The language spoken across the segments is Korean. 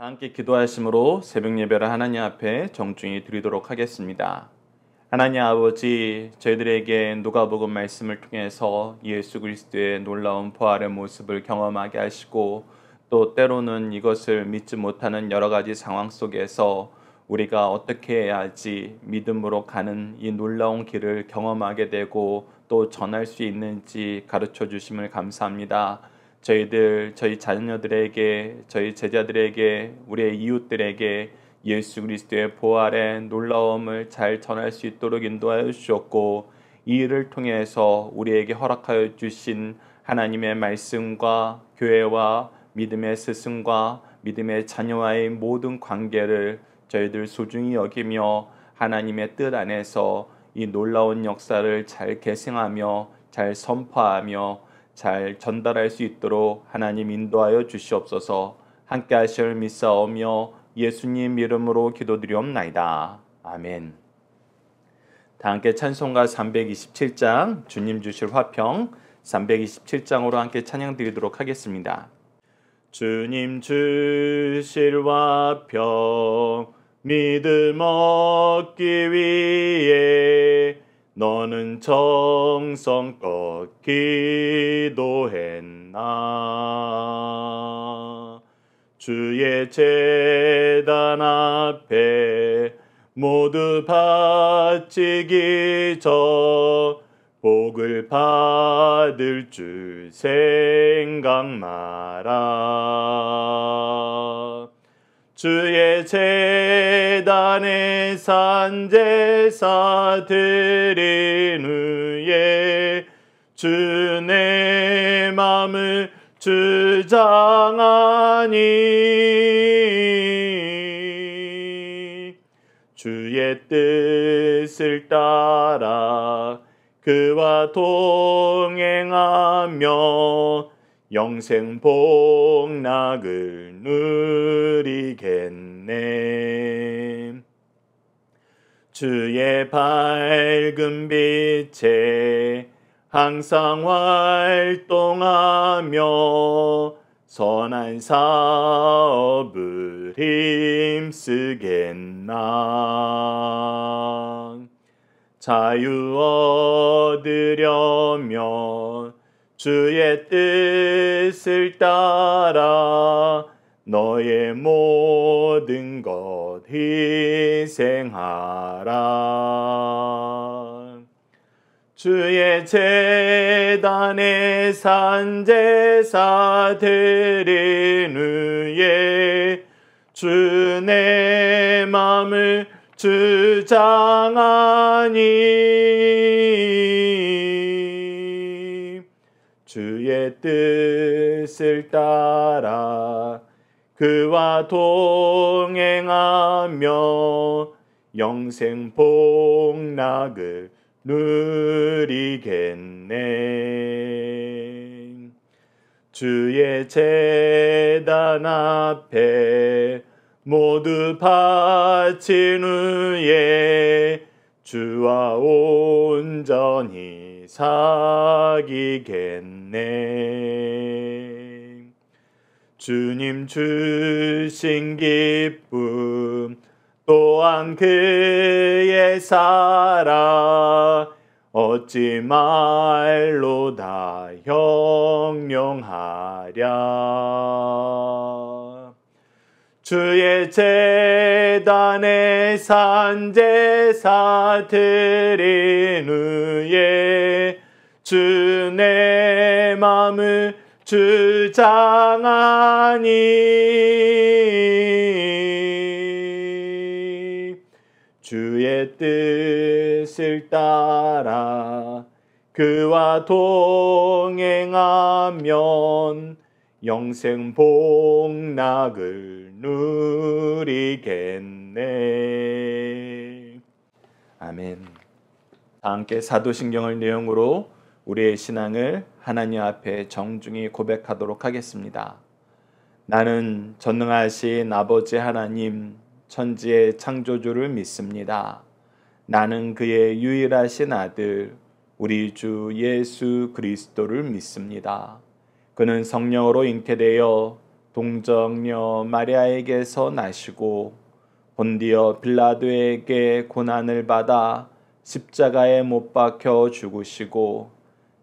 다 함께 기도하심으로 새벽 예배를 하나님 앞에 정중히 드리도록 하겠습니다. 하나님 아버지, 저희들에게 누가복음 말씀을 통해서 예수 그리스도의 놀라운 부활의 모습을 경험하게 하시고 또 때로는 이것을 믿지 못하는 여러 가지 상황 속에서 우리가 어떻게 해야지 믿음으로 가는 이 놀라운 길을 경험하게 되고 또 전할 수 있는지 가르쳐 주심을 감사합니다. 저희들 저희 자녀들에게 저희 제자들에게 우리의 이웃들에게 예수 그리스도의 보활의 놀라움을 잘 전할 수 있도록 인도하여 주셨고 이 일을 통해서 우리에게 허락하여 주신 하나님의 말씀과 교회와 믿음의 스승과 믿음의 자녀와의 모든 관계를 저희들 소중히 여기며 하나님의 뜻 안에서 이 놀라운 역사를 잘 계승하며 잘 선포하며 잘 전달할 수 있도록 하나님 인도하여 주시옵소서 함께 하실 믿사오며 예수님 이름으로 기도드리옵나이다. 아멘. 다 함께 찬송가 327장 주님 주실 화평 327장으로 함께 찬양 드리도록 하겠습니다. 주님 주실 화평 믿음 얻기 위해 너는 정성껏 기도했나 주의 재단 앞에 모두 바치기 전 복을 받을 줄 생각 마라 주의 재단에 산제사 드린 후에 주내 마음을 주장하니 주의 뜻을 따라 그와 동행하며 영생 복락을 누리겠네. 주의 밝은 빛에 항상 활동하며 선한 사업을 힘쓰겠나. 자유 얻으려면 주의 뜻을 따라 너의 모든 것 희생하라. 주의 재단에 산제사 드린 후에 주내 맘을 주장하니 뜻을 따라 그와 동행하며 영생 복락을 누리겠네. 주의 재단 앞에 모두 바친 후에 주와 온전히 사귀겠네. 주님 주신 기쁨 또한 그의 사랑 어찌 말로 다 형용하랴 주의 재단에 산제사 드린 후에 주내 마음을 주장하니 주의 뜻을 따라 그와 동행하면 영생 복락을 누리겠네. 아멘. 함께 사도신경을 내용으로 우리의 신앙을 하나님 앞에 정중히 고백하도록 하겠습니다. 나는 전능하신 아버지 하나님, 천지의 창조주를 믿습니다. 나는 그의 유일하신 아들, 우리 주 예수 그리스도를 믿습니다. 그는 성령으로 잉태되어 동정녀 마리아에게서 나시고 본디어 빌라도에게 고난을 받아 십자가에 못 박혀 죽으시고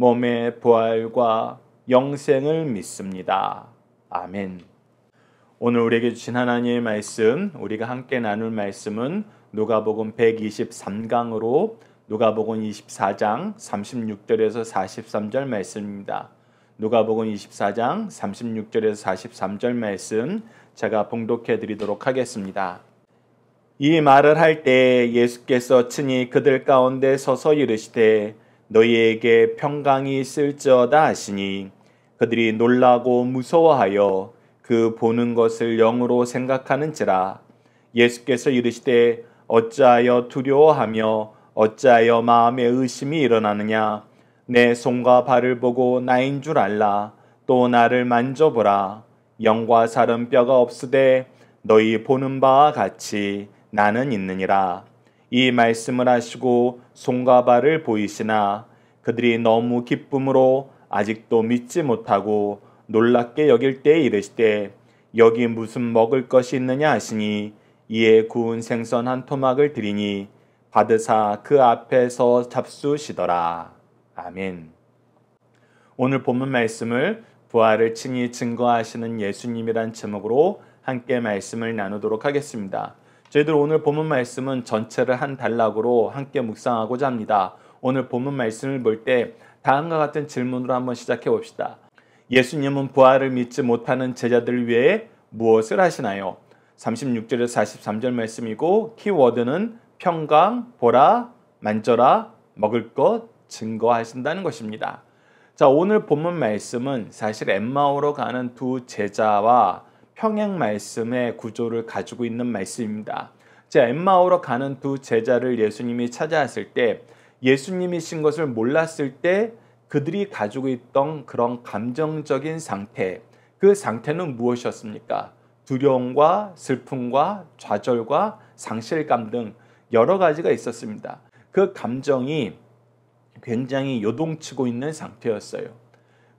몸의 부활과 영생을 믿습니다. 아멘. 오늘 우리에게 주신 하나님의 말씀, 우리가 함께 나눌 말씀은 누가복음 123강으로 누가복음 24장 36절에서 43절 말씀입니다. 누가복음 24장 36절에서 43절 말씀 제가 봉독해 드리도록 하겠습니다. 이 말을 할 때 예수께서 친히 그들 가운데 서서 이르시되 너희에게 평강이 있을지어다 하시니 그들이 놀라고 무서워하여 그 보는 것을 영으로 생각하는지라 예수께서 이르시되 어찌하여 두려워하며 어찌하여 마음에 의심이 일어나느냐 내 손과 발을 보고 나인 줄 알라 또 나를 만져보라 영과 살은 뼈가 없으되 너희 보는 바와 같이 나는 있느니라 이 말씀을 하시고 손과 발을 보이시나 그들이 너무 기쁨으로 아직도 믿지 못하고 놀랍게 여길 때 이르시되 여기 무슨 먹을 것이 있느냐 하시니 이에 구운 생선 한 토막을 드리니 받으사 그 앞에서 잡수시더라. 아멘. 오늘 본문 말씀을 부활을 친히 증거하시는 예수님이란 제목으로 함께 말씀을 나누도록 하겠습니다. 저희들 오늘 본문 말씀은 전체를 한 단락으로 함께 묵상하고자 합니다. 오늘 본문 말씀을 볼 때 다음과 같은 질문으로 한번 시작해 봅시다. 예수님은 부활을 믿지 못하는 제자들 위해 무엇을 하시나요? 36절에서 43절 말씀이고 키워드는 평강, 보라, 만져라, 먹을 것, 증거하신다는 것입니다. 자, 오늘 본문 말씀은 사실 엠마오로 가는 두 제자와 평행 말씀의 구조를 가지고 있는 말씀입니다. 자, 엠마오로 가는 두 제자를 예수님이 찾아왔을 때 예수님이신 것을 몰랐을 때 그들이 가지고 있던 그런 감정적인 상태, 그 상태는 무엇이었습니까? 두려움과 슬픔과 좌절과 상실감 등 여러 가지가 있었습니다. 그 감정이 굉장히 요동치고 있는 상태였어요.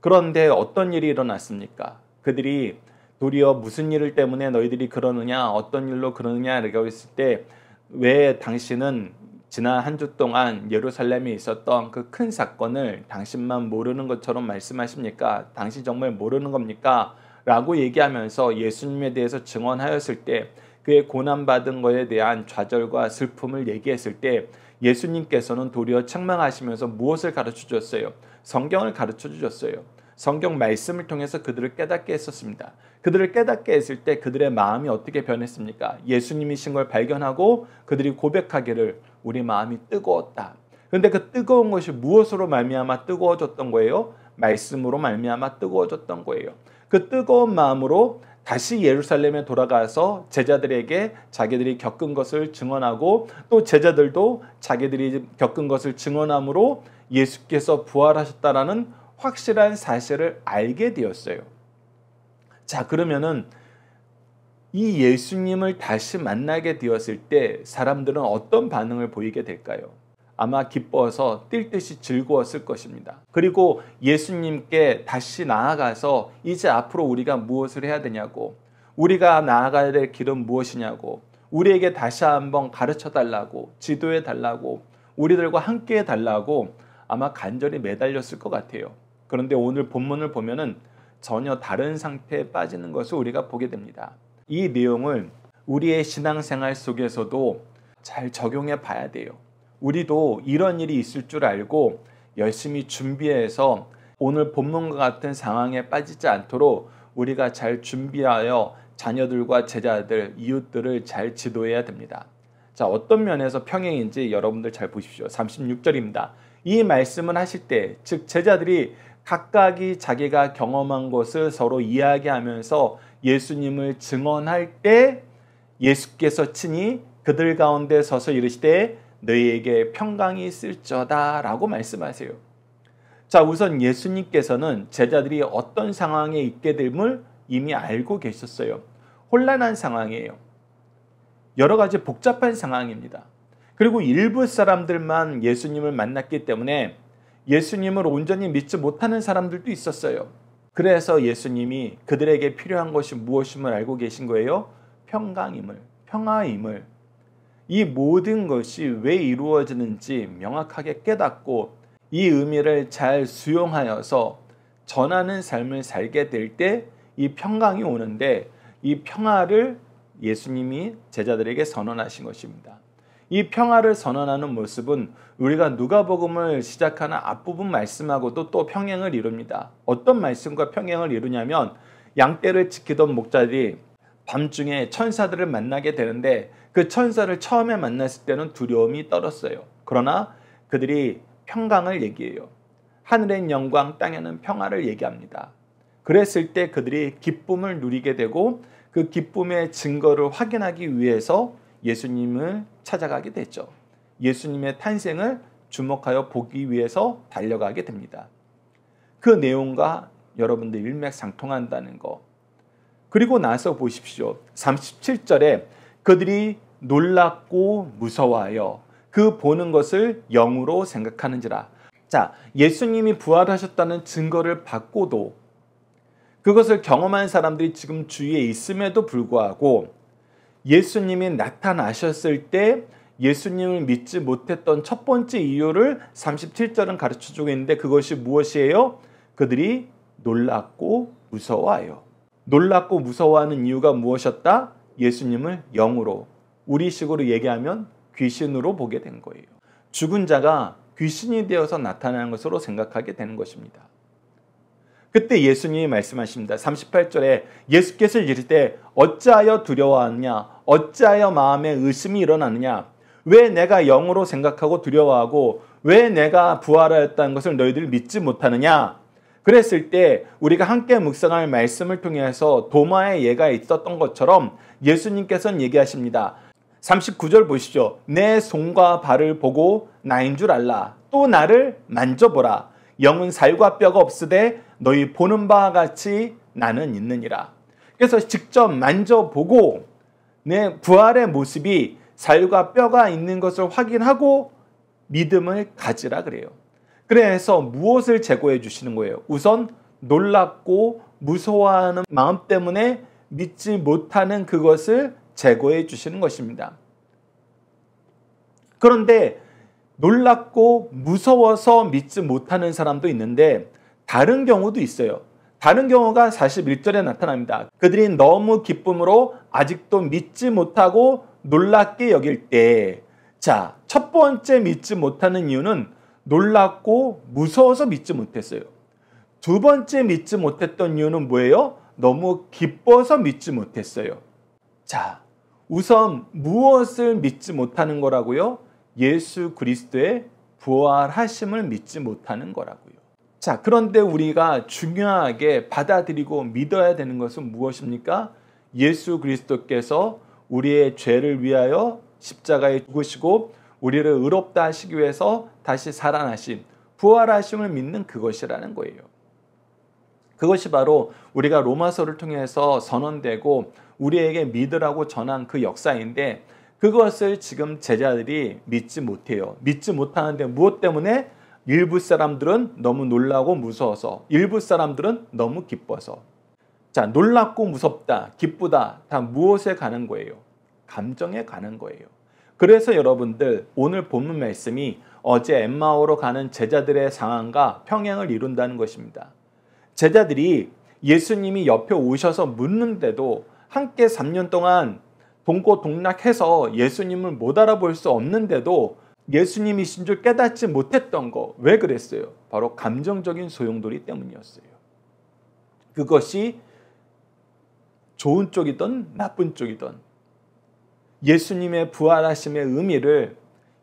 그런데 어떤 일이 일어났습니까? 그들이 도리어 무슨 일을 때문에 너희들이 그러느냐 어떤 일로 그러느냐 라고 했을 때 왜 당신은 지난 한 주 동안 예루살렘에 있었던 그 큰 사건을 당신만 모르는 것처럼 말씀하십니까? 당신 정말 모르는 겁니까? 라고 얘기하면서 예수님에 대해서 증언하였을 때 그의 고난받은 것에 대한 좌절과 슬픔을 얘기했을 때 예수님께서는 도리어 책망하시면서 무엇을 가르쳐 주셨어요? 성경을 가르쳐 주셨어요. 성경 말씀을 통해서 그들을 깨닫게 했었습니다. 그들을 깨닫게 했을 때 그들의 마음이 어떻게 변했습니까? 예수님이신 걸 발견하고 그들이 고백하기를 우리 마음이 뜨거웠다. 그런데 그 뜨거운 것이 무엇으로 말미암아 뜨거워졌던 거예요? 말씀으로 말미암아 뜨거워졌던 거예요. 그 뜨거운 마음으로 다시 예루살렘에 돌아가서 제자들에게 자기들이 겪은 것을 증언하고 또 제자들도 자기들이 겪은 것을 증언함으로 예수께서 부활하셨다라는 확실한 사실을 알게 되었어요. 자, 그러면은 이 예수님을 다시 만나게 되었을 때 사람들은 어떤 반응을 보이게 될까요? 아마 기뻐서 뛸 듯이 즐거웠을 것입니다. 그리고 예수님께 다시 나아가서 이제 앞으로 우리가 무엇을 해야 되냐고, 우리가 나아가야 될 길은 무엇이냐고, 우리에게 다시 한번 가르쳐 달라고, 지도해 달라고, 우리들과 함께 해 달라고 아마 간절히 매달렸을 것 같아요. 그런데 오늘 본문을 보면은 전혀 다른 상태에 빠지는 것을 우리가 보게 됩니다. 이 내용을 우리의 신앙생활 속에서도 잘 적용해 봐야 돼요. 우리도 이런 일이 있을 줄 알고 열심히 준비해서 오늘 본문과 같은 상황에 빠지지 않도록 우리가 잘 준비하여 자녀들과 제자들, 이웃들을 잘 지도해야 됩니다. 자, 어떤 면에서 평행인지 여러분들 잘 보십시오. 36절입니다. 이 말씀을 하실 때, 즉, 제자들이 각각이 자기가 경험한 것을 서로 이야기하면서 예수님을 증언할 때 예수께서 친히 그들 가운데 서서 이르시되 너희에게 평강이 있을저다라고 말씀하세요. 자, 우선 예수님께서는 제자들이 어떤 상황에 있게 됨을 이미 알고 계셨어요. 혼란한 상황이에요. 여러 가지 복잡한 상황입니다. 그리고 일부 사람들만 예수님을 만났기 때문에 예수님을 온전히 믿지 못하는 사람들도 있었어요. 그래서 예수님이 그들에게 필요한 것이 무엇임을 알고 계신 거예요? 평강임을, 평화임을. 이 모든 것이 왜 이루어지는지 명확하게 깨닫고 이 의미를 잘 수용하여서 전하는 삶을 살게 될 때 이 평강이 오는데 이 평화를 예수님이 제자들에게 선언하신 것입니다. 이 평화를 선언하는 모습은 우리가 누가복음을 시작하는 앞부분 말씀하고도 또 평행을 이룹니다. 어떤 말씀과 평행을 이루냐면 양떼를 지키던 목자들이 밤중에 천사들을 만나게 되는데 그 천사를 처음에 만났을 때는 두려움이 떨었어요. 그러나 그들이 평강을 얘기해요. 하늘엔 영광, 땅에는 평화를 얘기합니다. 그랬을 때 그들이 기쁨을 누리게 되고 그 기쁨의 증거를 확인하기 위해서 예수님을 찾아가게 되죠. 예수님의 탄생을 주목하여 보기 위해서 달려가게 됩니다. 그 내용과 여러분들 일맥상통한다는 것. 그리고 나서 보십시오. 37절에 그들이 놀랍고 무서워하여 그 보는 것을 영으로 생각하는지라. 자, 예수님이 부활하셨다는 증거를 받고도 그것을 경험한 사람들이 지금 주위에 있음에도 불구하고 예수님이 나타나셨을 때 예수님을 믿지 못했던 첫 번째 이유를 37절은 가르쳐 주고 있는데 그것이 무엇이에요? 그들이 놀랐고 무서워요. 놀랐고 무서워하는 이유가 무엇이었다? 예수님을 영으로 우리식으로 얘기하면 귀신으로 보게 된 거예요. 죽은 자가 귀신이 되어서 나타나는 것으로 생각하게 되는 것입니다. 그때 예수님이 말씀하십니다. 38절에 예수께서 이르때 어찌하여 두려워하느냐 어찌하여 마음에 의심이 일어나느냐 왜 내가 영으로 생각하고 두려워하고 왜 내가 부활하였다는 것을 너희들 믿지 못하느냐 그랬을 때 우리가 함께 묵상할 말씀을 통해서 도마의 예가 있었던 것처럼 예수님께서는 얘기하십니다. 39절 보시죠. 내 손과 발을 보고 나인 줄 알라. 또 나를 만져보라. 영은 살과 뼈가 없으되 너희 보는 바와 같이 나는 있느니라. 그래서 직접 만져보고 내 부활의 모습이 살과 뼈가 있는 것을 확인하고 믿음을 가지라 그래요. 그래서 무엇을 제거해 주시는 거예요? 우선 놀랍고 무서워하는 마음 때문에 믿지 못하는 그것을 제거해 주시는 것입니다. 그런데 놀랍고 무서워서 믿지 못하는 사람도 있는데 다른 경우도 있어요. 다른 경우가 41절에 나타납니다. 그들이 너무 기쁨으로 아직도 믿지 못하고 놀랍게 여길 때, 자, 첫 번째 믿지 못하는 이유는 놀랍고 무서워서 믿지 못했어요. 두 번째 믿지 못했던 이유는 뭐예요? 너무 기뻐서 믿지 못했어요. 자, 우선 무엇을 믿지 못하는 거라고요? 예수 그리스도의 부활하심을 믿지 못하는 거라고. 자, 그런데 우리가 중요하게 받아들이고 믿어야 되는 것은 무엇입니까? 예수 그리스도께서 우리의 죄를 위하여 십자가에 죽으시고 우리를 의롭다 하시기 위해서 다시 살아나신 부활하심을 믿는 그것이라는 거예요. 그것이 바로 우리가 로마서를 통해서 선언되고 우리에게 믿으라고 전한 그 역사인데 그것을 지금 제자들이 믿지 못해요. 믿지 못하는데 무엇 때문에 일부 사람들은 너무 놀라고 무서워서, 일부 사람들은 너무 기뻐서. 자, 놀랍고 무섭다, 기쁘다, 다 무엇에 가는 거예요? 감정에 가는 거예요. 그래서 여러분들, 오늘 본문 말씀이 어제 엠마오로 가는 제자들의 상황과 평행을 이룬다는 것입니다. 제자들이 예수님이 옆에 오셔서 묻는데도 함께 3년 동안 동고동락해서 예수님을 못 알아볼 수 없는데도 예수님이신 줄 깨닫지 못했던 거 왜 그랬어요? 바로 감정적인 소용돌이 때문이었어요. 그것이 좋은 쪽이든 나쁜 쪽이든 예수님의 부활하심의 의미를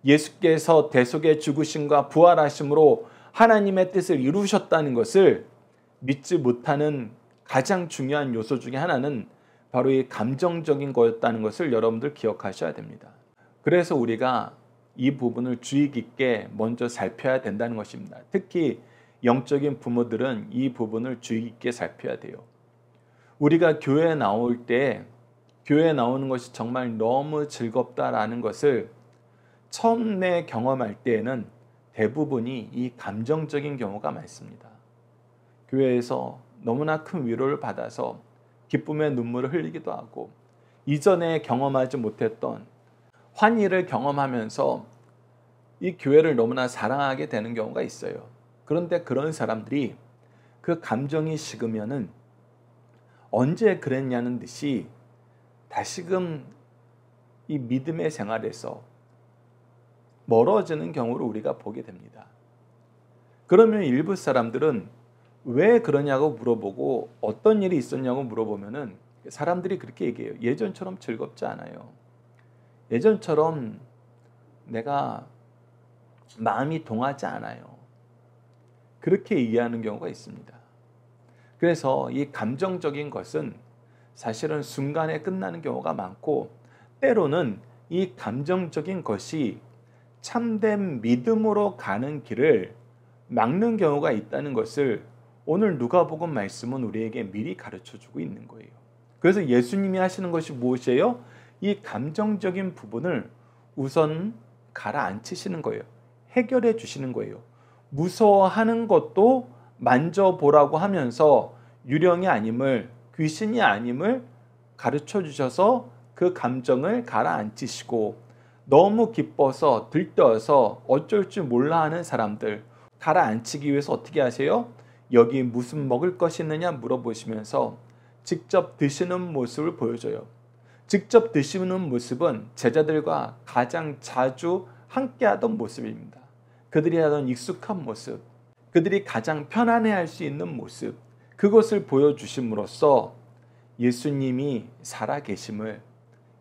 예수께서 대속의 죽으심과 부활하심으로 하나님의 뜻을 이루셨다는 것을 믿지 못하는 가장 중요한 요소 중의 하나는 바로 이 감정적인 거였다는 것을 여러분들 기억하셔야 됩니다. 그래서 우리가 이 부분을 주의 깊게 먼저 살펴야 된다는 것입니다. 특히 영적인 부모들은 이 부분을 주의 깊게 살펴야 돼요. 우리가 교회에 나올 때 교회에 나오는 것이 정말 너무 즐겁다라는 것을 처음에 경험할 때에는 대부분이 이 감정적인 경우가 많습니다. 교회에서 너무나 큰 위로를 받아서 기쁨의 눈물을 흘리기도 하고 이전에 경험하지 못했던 환희를 경험하면서 이 교회를 너무나 사랑하게 되는 경우가 있어요. 그런데 그런 사람들이 그 감정이 식으면은 언제 그랬냐는 듯이 다시금 이 믿음의 생활에서 멀어지는 경우를 우리가 보게 됩니다. 그러면 일부 사람들은 왜 그러냐고 물어보고 어떤 일이 있었냐고 물어보면은 사람들이 그렇게 얘기해요. 예전처럼 즐겁지 않아요. 예전처럼 내가 마음이 동하지 않아요. 그렇게 이해하는 경우가 있습니다. 그래서 이 감정적인 것은 사실은 순간에 끝나는 경우가 많고 때로는 이 감정적인 것이 참된 믿음으로 가는 길을 막는 경우가 있다는 것을 오늘 누가복음 말씀은 우리에게 미리 가르쳐 주고 있는 거예요. 그래서 예수님이 하시는 것이 무엇이에요? 이 감정적인 부분을 우선 가라앉히시는 거예요. 해결해 주시는 거예요. 무서워하는 것도 만져보라고 하면서 유령이 아님을 귀신이 아님을 가르쳐 주셔서 그 감정을 가라앉히시고 너무 기뻐서 들떠서 어쩔 줄 몰라 하는 사람들 가라앉히기 위해서 어떻게 하세요? 여기 무슨 먹을 것이 있느냐 물어보시면서 직접 드시는 모습을 보여줘요. 직접 드시는 모습은 제자들과 가장 자주 함께하던 모습입니다. 그들이 하던 익숙한 모습, 그들이 가장 편안해할 수 있는 모습, 그것을 보여주심으로써 예수님이 살아계심을,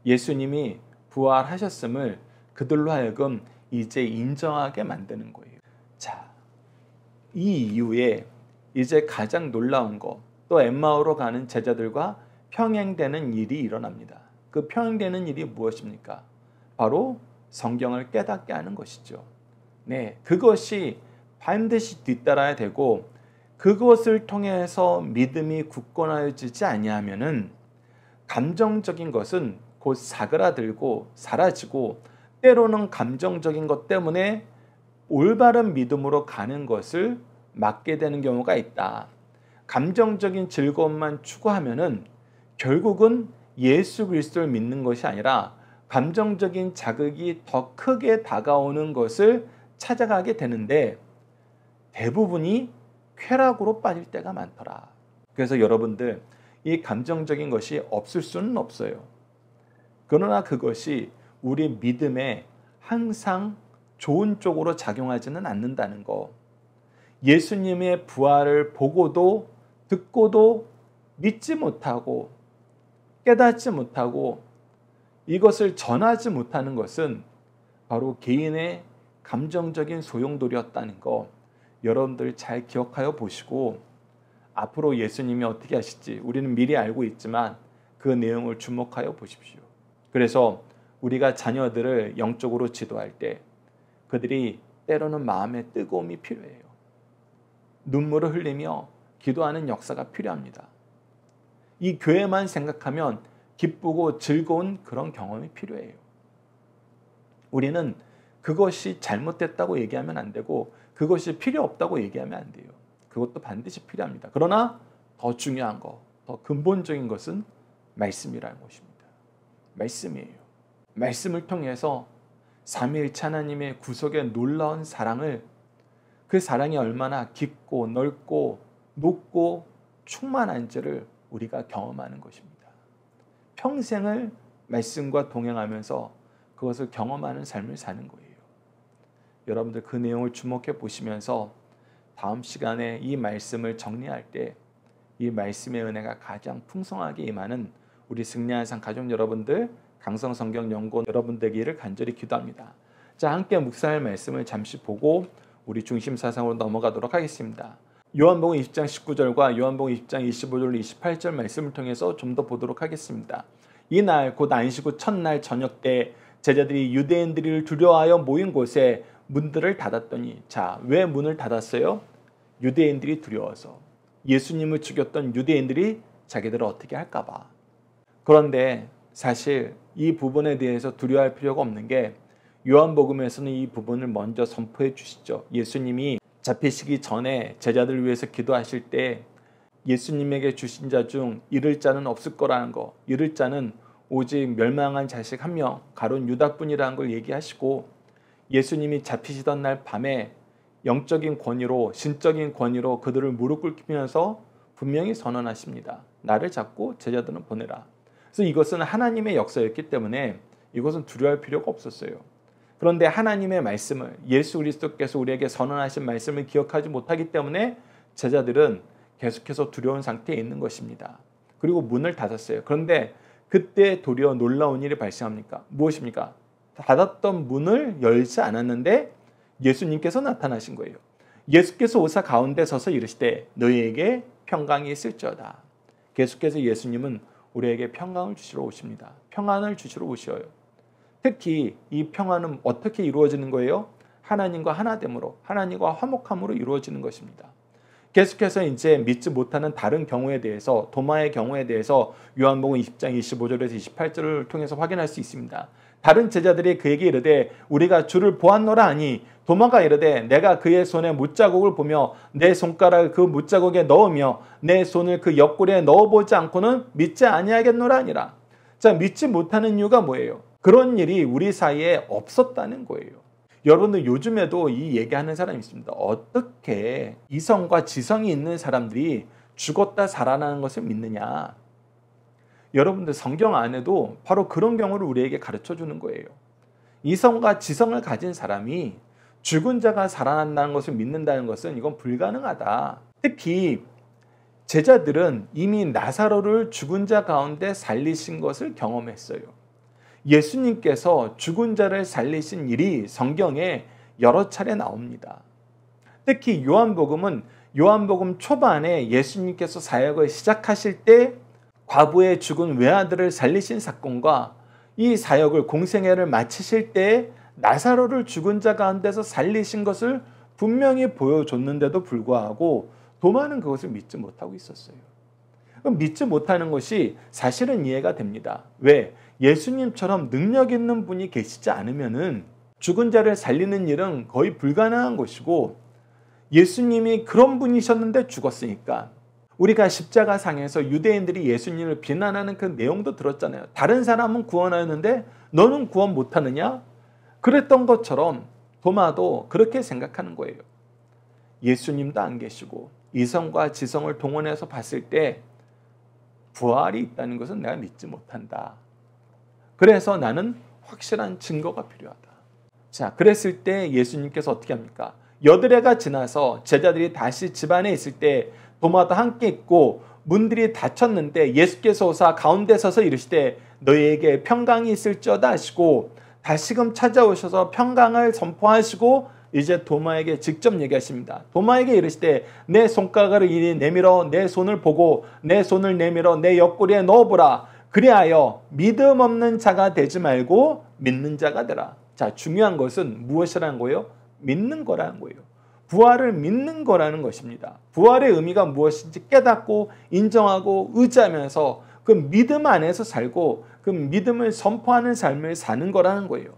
예수님이 부활하셨음을 그들로 하여금 이제 인정하게 만드는 거예요. 자, 이 이후에 이제 가장 놀라운 거, 또 엠마오로 가는 제자들과 평행되는 일이 일어납니다. 그 평행되는 일이 무엇입니까? 바로 성경을 깨닫게 하는 것이죠. 네, 그것이 반드시 뒤따라야 되고 그것을 통해서 믿음이 굳건하여지지 아니하면은 감정적인 것은 곧 사그라들고 사라지고 때로는 감정적인 것 때문에 올바른 믿음으로 가는 것을 막게 되는 경우가 있다. 감정적인 즐거움만 추구하면은 결국은 예수 그리스도를 믿는 것이 아니라 감정적인 자극이 더 크게 다가오는 것을 찾아가게 되는데 대부분이 쾌락으로 빠질 때가 많더라. 그래서 여러분들 이 감정적인 것이 없을 수는 없어요. 그러나 그것이 우리 믿음에 항상 좋은 쪽으로 작용하지는 않는다는 거. 예수님의 부활을 보고도 듣고도 믿지 못하고 깨닫지 못하고 이것을 전하지 못하는 것은 바로 개인의 감정적인 소용돌이였다는 거 여러분들 잘 기억하여 보시고 앞으로 예수님이 어떻게 하실지 우리는 미리 알고 있지만 그 내용을 주목하여 보십시오. 그래서 우리가 자녀들을 영적으로 지도할 때 그들이 때로는 마음의 뜨거움이 필요해요. 눈물을 흘리며 기도하는 역사가 필요합니다. 이 교회만 생각하면 기쁘고 즐거운 그런 경험이 필요해요. 우리는 그것이 잘못됐다고 얘기하면 안 되고 그것이 필요 없다고 얘기하면 안 돼요. 그것도 반드시 필요합니다. 그러나 더 중요한 거, 더 근본적인 것은 말씀이라는 것입니다. 말씀이에요. 말씀을 통해서 삼위일체 하나님의 구속의 놀라운 사랑을 그 사랑이 얼마나 깊고 넓고 높고 충만한지를 우리가 경험하는 것입니다. 평생을 말씀과 동행하면서 그것을 경험하는 삶을 사는 거예요. 여러분들 그 내용을 주목해 보시면서 다음 시간에 이 말씀을 정리할 때 이 말씀의 은혜가 가장 풍성하게 임하는 우리 승리한 상 가족 여러분들 강성 성경 연구원 여러분 되기를 간절히 기도합니다. 자 함께 묵상할 말씀을 잠시 보고 우리 중심 사상으로 넘어가도록 하겠습니다. 요한복음 20장 19절과 요한복음 20장 2 5절 28절 말씀을 통해서 좀 더 보도록 하겠습니다. 이날 곧 안식 후 첫날 저녁 때 제자들이 유대인들을 두려워하여 모인 곳에 문들을 닫았더니 자, 왜 문을 닫았어요? 유대인들이 두려워서 예수님을 죽였던 유대인들이 자기들을 어떻게 할까 봐. 그런데 사실 이 부분에 대해서 두려워할 필요가 없는 게 요한복음에서는 이 부분을 먼저 선포해 주시죠. 예수님이 잡히시기 전에 제자들 위해서 기도하실 때 예수님에게 주신 자 중 이를 자는 없을 거라는 거, 이를 자는 오직 멸망한 자식 한 명, 가론 유다뿐이라는 걸 얘기하시고 예수님이 잡히시던 날 밤에 영적인 권위로, 신적인 권위로 그들을 무릎 꿇으면서 분명히 선언하십니다. 나를 잡고 제자들은 보내라. 그래서 이것은 하나님의 역사였기 때문에 이것은 두려워할 필요가 없었어요. 그런데 하나님의 말씀을 예수 그리스도께서 우리에게 선언하신 말씀을 기억하지 못하기 때문에 제자들은 계속해서 두려운 상태에 있는 것입니다. 그리고 문을 닫았어요. 그런데 그때 도리어 놀라운 일이 발생합니까? 무엇입니까? 닫았던 문을 열지 않았는데 예수님께서 나타나신 거예요. 예수께서 오사 가운데 서서 이르시되 너희에게 평강이 있을지어다. 계속해서 예수님은 우리에게 평강을 주시러 오십니다. 평안을 주시러 오시요 특히 이 평화는 어떻게 이루어지는 거예요? 하나님과 하나됨으로 하나님과 화목함으로 이루어지는 것입니다. 계속해서 이제 믿지 못하는 다른 경우에 대해서 도마의 경우에 대해서 요한복음 20장 25절에서 28절을 통해서 확인할 수 있습니다. 다른 제자들이 그에게 이르되 우리가 주를 보았노라 하니 도마가 이르되 내가 그의 손에 못자국을 보며 내 손가락을 그 못자국에 넣으며 내 손을 그 옆구리에 넣어보지 않고는 믿지 아니하겠노라 하니라. 자 믿지 못하는 이유가 뭐예요? 그런 일이 우리 사이에 없었다는 거예요. 여러분들 요즘에도 이 얘기하는 사람이 있습니다. 어떻게 이성과 지성이 있는 사람들이 죽었다 살아나는 것을 믿느냐. 여러분들 성경 안에도 바로 그런 경우를 우리에게 가르쳐 주는 거예요. 이성과 지성을 가진 사람이 죽은 자가 살아난다는 것을 믿는다는 것은 이건 불가능하다. 특히 제자들은 이미 나사로를 죽은 자 가운데 살리신 것을 경험했어요. 예수님께서 죽은 자를 살리신 일이 성경에 여러 차례 나옵니다. 특히 요한복음은 요한복음 초반에 예수님께서 사역을 시작하실 때 과부의 죽은 외아들을 살리신 사건과 이 사역을 공생애를 마치실 때 나사로를 죽은 자 가운데서 살리신 것을 분명히 보여줬는데도 불구하고 도마는 그것을 믿지 못하고 있었어요. 믿지 못하는 것이 사실은 이해가 됩니다. 왜? 예수님처럼 능력 있는 분이 계시지 않으면 죽은 자를 살리는 일은 거의 불가능한 것이고 예수님이 그런 분이셨는데 죽었으니까 우리가 십자가상에서 유대인들이 예수님을 비난하는 그 내용도 들었잖아요. 다른 사람은 구원하였는데 너는 구원 못하느냐? 그랬던 것처럼 도마도 그렇게 생각하는 거예요. 예수님도 안 계시고 이성과 지성을 동원해서 봤을 때 부활이 있다는 것은 내가 믿지 못한다. 그래서 나는 확실한 증거가 필요하다. 자, 그랬을 때 예수님께서 어떻게 합니까? 여드레가 지나서 제자들이 다시 집안에 있을 때 도마도 함께 있고 문들이 닫혔는데 예수께서 오사 가운데 서서 이르시되 너희에게 평강이 있을지어다 하시고 다시금 찾아오셔서 평강을 선포하시고 이제 도마에게 직접 얘기하십니다. 도마에게 이르시되 내 손가락을 이리 내밀어 내 손을 보고 내 손을 내밀어 내 옆구리에 넣어보라. 그리하여 믿음 없는 자가 되지 말고 믿는 자가 되라. 자, 중요한 것은 무엇이라는 거예요? 믿는 거라는 거예요. 부활을 믿는 거라는 것입니다. 부활의 의미가 무엇인지 깨닫고 인정하고 의지하면서 그 믿음 안에서 살고 그 믿음을 선포하는 삶을 사는 거라는 거예요.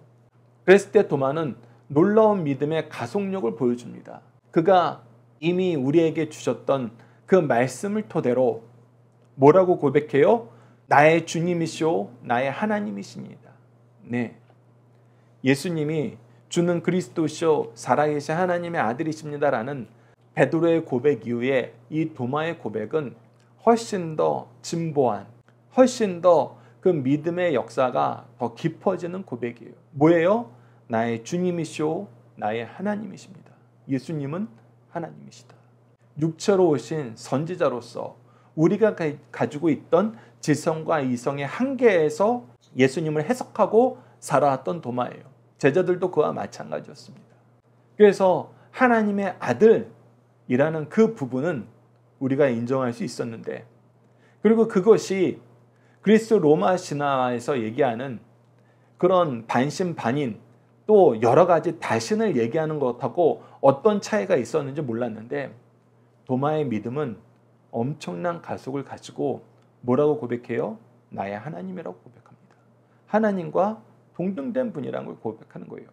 그랬을 때 도마는 놀라운 믿음의 가속력을 보여줍니다. 그가 이미 우리에게 주셨던 그 말씀을 토대로 뭐라고 고백해요? 나의 주님이시오, 나의 하나님이십니다. 네. 예수님이 주는 그리스도시오, 살아계신 하나님의 아들이십니다라는 베드로의 고백 이후에 이 도마의 고백은 훨씬 더 진보한, 훨씬 더 그 믿음의 역사가 더 깊어지는 고백이에요. 뭐예요? 나의 주님이시오, 나의 하나님이십니다. 예수님은 하나님이시다. 육체로 오신 선지자로서 우리가 가지고 있던 지성과 이성의 한계에서 예수님을 해석하고 살아왔던 도마예요. 제자들도 그와 마찬가지였습니다. 그래서 하나님의 아들이라는 그 부분은 우리가 인정할 수 있었는데 그리고 그것이 그리스 로마 신화에서 얘기하는 그런 반신반인 또 여러 가지 다신을 얘기하는 것하고 어떤 차이가 있었는지 몰랐는데 도마의 믿음은 엄청난 가속을 가지고 뭐라고 고백해요? 나의 하나님이라고 고백합니다. 하나님과 동등된 분이라는 걸 고백하는 거예요.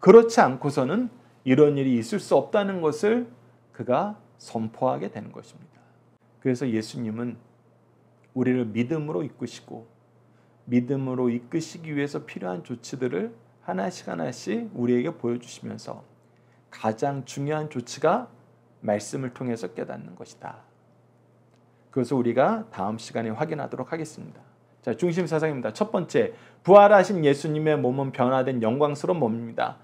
그렇지 않고서는 이런 일이 있을 수 없다는 것을 그가 선포하게 되는 것입니다. 그래서 예수님은 우리를 믿음으로 이끄시고 믿음으로 이끄시기 위해서 필요한 조치들을 하나씩 하나씩 우리에게 보여주시면서 가장 중요한 조치가 말씀을 통해서 깨닫는 것이다. 그것을 우리가 다음 시간에 확인하도록 하겠습니다. 자, 중심 사상입니다. 첫 번째, 부활하신 예수님의 몸은 변화된 영광스러운 몸입니다.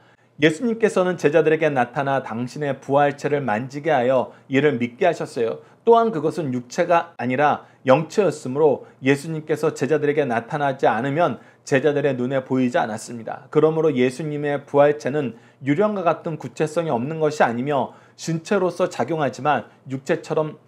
예수님께서는 제자들에게 나타나 당신의 부활체를 만지게 하여 이를 믿게 하셨어요. 또한 그것은 육체가 아니라 영체였으므로 예수님께서 제자들에게 나타나지 않으면 제자들의 눈에 보이지 않았습니다. 그러므로 예수님의 부활체는 유령과 같은 구체성이 없는 것이 아니며 신체로서 작용하지만 육체처럼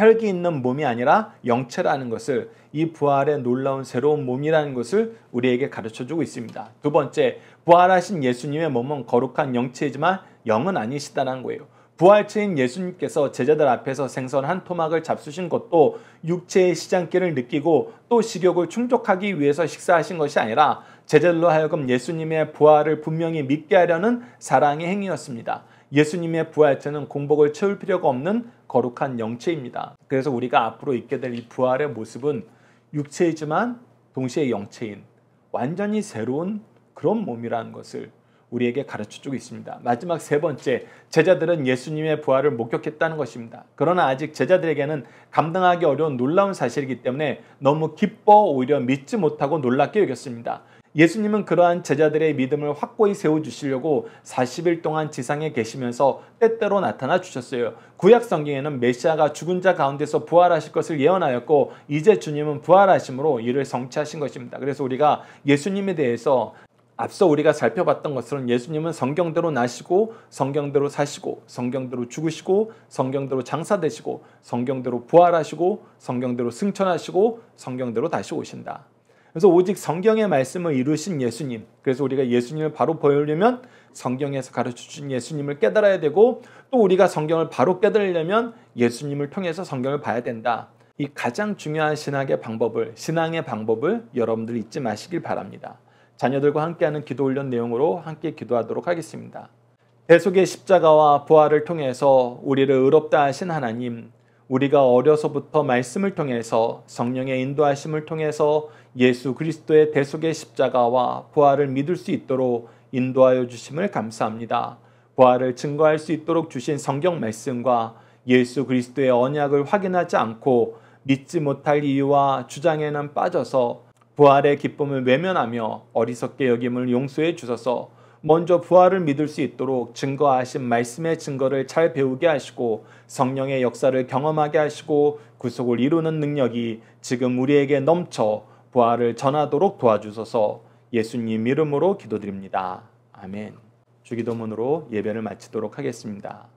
혈기 있는 몸이 아니라 영체라는 것을 이 부활의 놀라운 새로운 몸이라는 것을 우리에게 가르쳐 주고 있습니다. 두 번째, 부활하신 예수님의 몸은 거룩한 영체이지만 영은 아니시다라는 거예요. 부활체인 예수님께서 제자들 앞에서 생선한 토막을 잡수신 것도 육체의 시장기를 느끼고 또 식욕을 충족하기 위해서 식사하신 것이 아니라 제자들로 하여금 예수님의 부활을 분명히 믿게 하려는 사랑의 행위였습니다. 예수님의 부활체는 공복을 채울 필요가 없는 거룩한 영체입니다. 그래서 우리가 앞으로 있게될 이 부활의 모습은 육체이지만 동시에 영체인 완전히 새로운 그런 몸이라는 것을 우리에게 가르쳐주고 있습니다. 마지막 세 번째, 제자들은 예수님의 부활을 목격했다는 것입니다. 그러나 아직 제자들에게는 감당하기 어려운 놀라운 사실이기 때문에 너무 기뻐 오히려 믿지 못하고 놀랍게 여겼습니다. 예수님은 그러한 제자들의 믿음을 확고히 세워주시려고 40일 동안 지상에 계시면서 때때로 나타나 주셨어요. 구약 성경에는 메시아가 죽은 자 가운데서 부활하실 것을 예언하였고 이제 주님은 부활하심으로 이를 성취하신 것입니다. 그래서 우리가 예수님에 대해서 앞서 우리가 살펴봤던 것은 예수님은 성경대로 나시고 성경대로 사시고 성경대로 죽으시고 성경대로 장사되시고 성경대로 부활하시고 성경대로 승천하시고 성경대로 다시 오신다. 그래서 오직 성경의 말씀을 이루신 예수님. 그래서 우리가 예수님을 바로 보려면 성경에서 가르쳐 주신 예수님을 깨달아야 되고 또 우리가 성경을 바로 깨달으려면 예수님을 통해서 성경을 봐야 된다. 이 가장 중요한 신학의 방법을 신앙의 방법을 여러분들 잊지 마시길 바랍니다. 자녀들과 함께하는 기도 훈련 내용으로 함께 기도하도록 하겠습니다. 대속의 십자가와 부활을 통해서 우리를 의롭다 하신 하나님 우리가 어려서부터 말씀을 통해서 성령의 인도하심을 통해서 예수 그리스도의 대속의 십자가와 부활을 믿을 수 있도록 인도하여 주심을 감사합니다. 부활을 증거할 수 있도록 주신 성경 말씀과 예수 그리스도의 언약을 확인하지 않고 믿지 못할 이유와 주장에는 빠져서 부활의 기쁨을 외면하며 어리석게 여김을 용서해 주소서 먼저 부활을 믿을 수 있도록 증거하신 말씀의 증거를 잘 배우게 하시고 성령의 역사를 경험하게 하시고 구속을 이루는 능력이 지금 우리에게 넘쳐 부활을 전하도록 도와주소서 예수님 이름으로 기도드립니다. 아멘. 주기도문으로 예배를 마치도록 하겠습니다.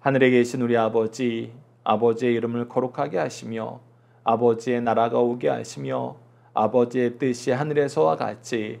하늘에 계신 우리 아버지, 아버지의 이름을 거룩하게 하시며 아버지의 나라가 오게 하시며 아버지의 뜻이 하늘에서와 같이